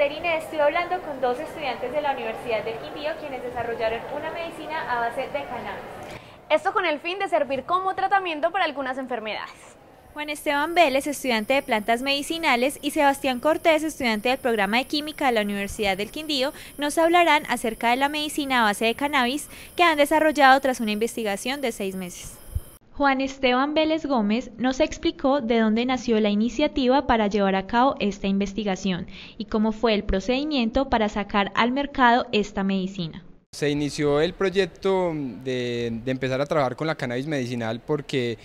Estoy estoy hablando con dos estudiantes de la Universidad del Quindío quienes desarrollaron una medicina a base de cannabis. Esto con el fin de servir como tratamiento para algunas enfermedades. Juan Esteban Vélez, estudiante de plantas medicinales, y Sebastián Cortés, estudiante del programa de química de la Universidad del Quindío, nos hablarán acerca de la medicina a base de cannabis que han desarrollado tras una investigación de seis meses. Juan Esteban Vélez Gómez nos explicó de dónde nació la iniciativa para llevar a cabo esta investigación y cómo fue el procedimiento para sacar al mercado esta medicina. Se inició el proyecto de, de empezar a trabajar con la cannabis medicinal porque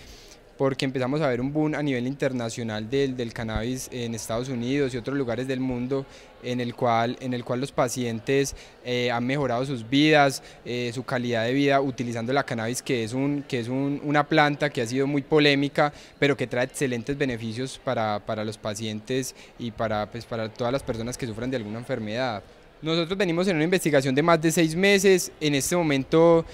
porque empezamos a ver un boom a nivel internacional del, del cannabis en Estados Unidos y otros lugares del mundo en el cual, en el cual los pacientes eh, han mejorado sus vidas, eh, su calidad de vida utilizando la cannabis que es, un, que es una planta que ha sido muy polémica pero que trae excelentes beneficios para, los pacientes y para, pues, para todas las personas que sufren de alguna enfermedad. Nosotros venimos en una investigación de más de seis meses, en este momento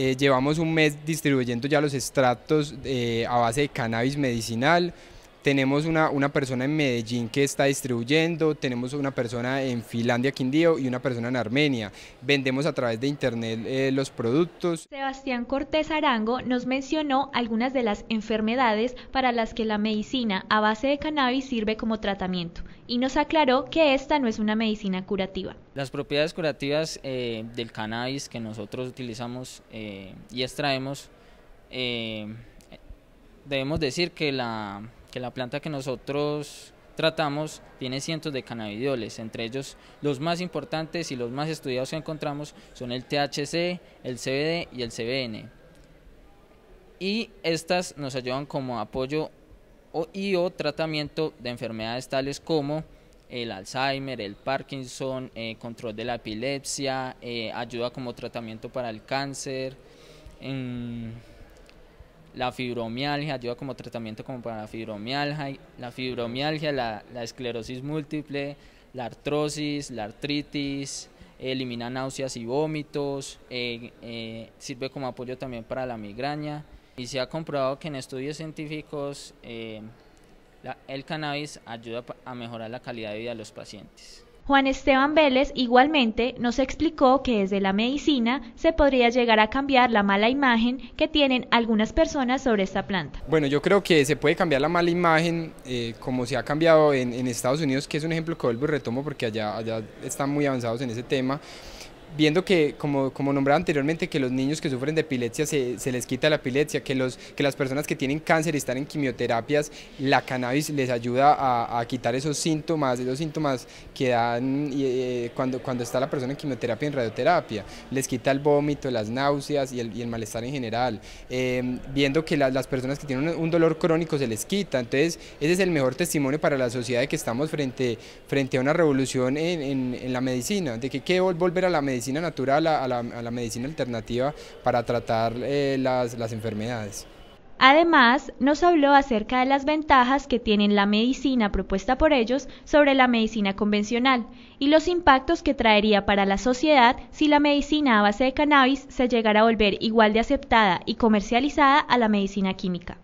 eh, llevamos un mes distribuyendo ya los extractos eh, a base de cannabis medicinal. Tenemos una, una, persona en Medellín que está distribuyendo, tenemos una persona en Finlandia, Quindío y una persona en Armenia. Vendemos a través de internet eh, los productos. Sebastián Cortés Arango nos mencionó algunas de las enfermedades para las que la medicina a base de cannabis sirve como tratamiento y nos aclaró que esta no es una medicina curativa. Las propiedades curativas eh, del cannabis que nosotros utilizamos eh, y extraemos, eh, debemos decir que la, que la planta que nosotros tratamos tiene cientos de cannabidioles, entre ellos los más importantes y los más estudiados que encontramos son el THC, el CBD y el CBN. Y estas nos ayudan como apoyo y o tratamiento de enfermedades tales como el Alzheimer, el Parkinson, eh, control de la epilepsia, eh, ayuda como tratamiento para el cáncer, la fibromialgia, ayuda como tratamiento como para la fibromialgia, la fibromialgia, la, esclerosis múltiple, la artrosis, la artritis, elimina náuseas y vómitos, eh, sirve como apoyo también para la migraña. Y se ha comprobado que en estudios científicos eh, el cannabis ayuda a mejorar la calidad de vida de los pacientes. Juan Esteban Vélez igualmente nos explicó que desde la medicina se podría llegar a cambiar la mala imagen que tienen algunas personas sobre esta planta. Bueno, yo creo que se puede cambiar la mala imagen eh, como se ha cambiado en, en, Estados Unidos, que es un ejemplo que vuelvo y retomo porque allá, allá están muy avanzados en ese tema viendo que, como, como nombraba anteriormente, que los niños que sufren de epilepsia se, les quita la epilepsia, que, los, que las personas que tienen cáncer y están en quimioterapias, la cannabis les ayuda a, quitar esos síntomas, esos síntomas que dan eh, cuando, cuando está la persona en quimioterapia y en radioterapia, les quita el vómito, las náuseas y el, malestar en general, em, viendo que las personas que tienen un, dolor crónico se les quita, entonces ese es el mejor testimonio para la sociedad de que estamos frente, frente a una revolución en, la medicina, de que que volver a la medicina, natural a, la, medicina alternativa para tratar eh, las, enfermedades. Además, nos habló acerca de las ventajas que tienen la medicina propuesta por ellos sobre la medicina convencional y los impactos que traería para la sociedad si la medicina a base de cannabis se llegara a volver igual de aceptada y comercializada a la medicina química.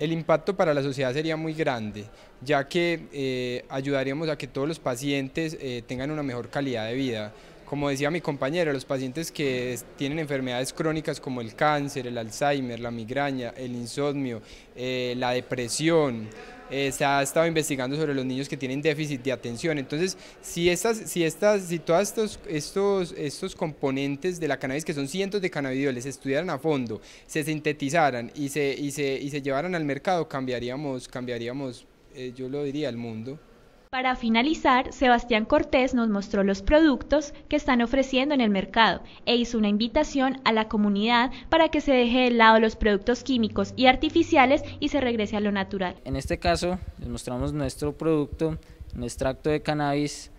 El impacto para la sociedad sería muy grande, ya que eh, ayudaríamos a que todos los pacientes eh, tengan una mejor calidad de vida como decía mi compañero, los pacientes que tienen enfermedades crónicas como el cáncer, el Alzheimer, la migraña, el insomnio, eh, la depresión, eh, se ha estado investigando sobre los niños que tienen déficit de atención. Entonces, si estas, si estas, si todos estos, estos, estos componentes de la cannabis, que son cientos de cannabidioles, estudiaran a fondo, se sintetizaran y se, y se, y se llevaran al mercado, cambiaríamos, cambiaríamos, eh, yo lo diría, el mundo. Para finalizar, Sebastián Cortés nos mostró los productos que están ofreciendo en el mercado e hizo una invitación a la comunidad para que se deje de lado los productos químicos y artificiales y se regrese a lo natural. En este caso, les mostramos nuestro producto, un extracto de cannabis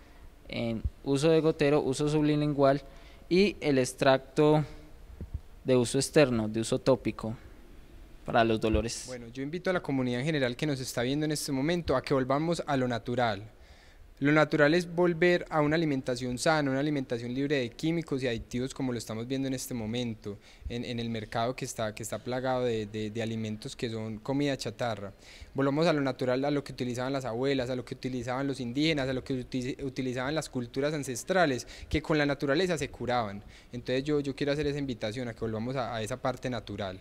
en uso de gotero, uso sublingual y el extracto de uso externo, de uso tópico para los dolores. Bueno, yo invito a la comunidad en general que nos está viendo en este momento a que volvamos a lo natural. Lo natural es volver a una alimentación sana, una alimentación libre de químicos y adictivos como lo estamos viendo en este momento, en, el mercado que está, que está plagado de, alimentos que son comida chatarra. Volvamos a lo natural, a lo que utilizaban las abuelas, a lo que utilizaban los indígenas, a lo que utilizaban las culturas ancestrales, que con la naturaleza se curaban. Entonces yo, yo quiero hacer esa invitación a que volvamos a esa parte natural.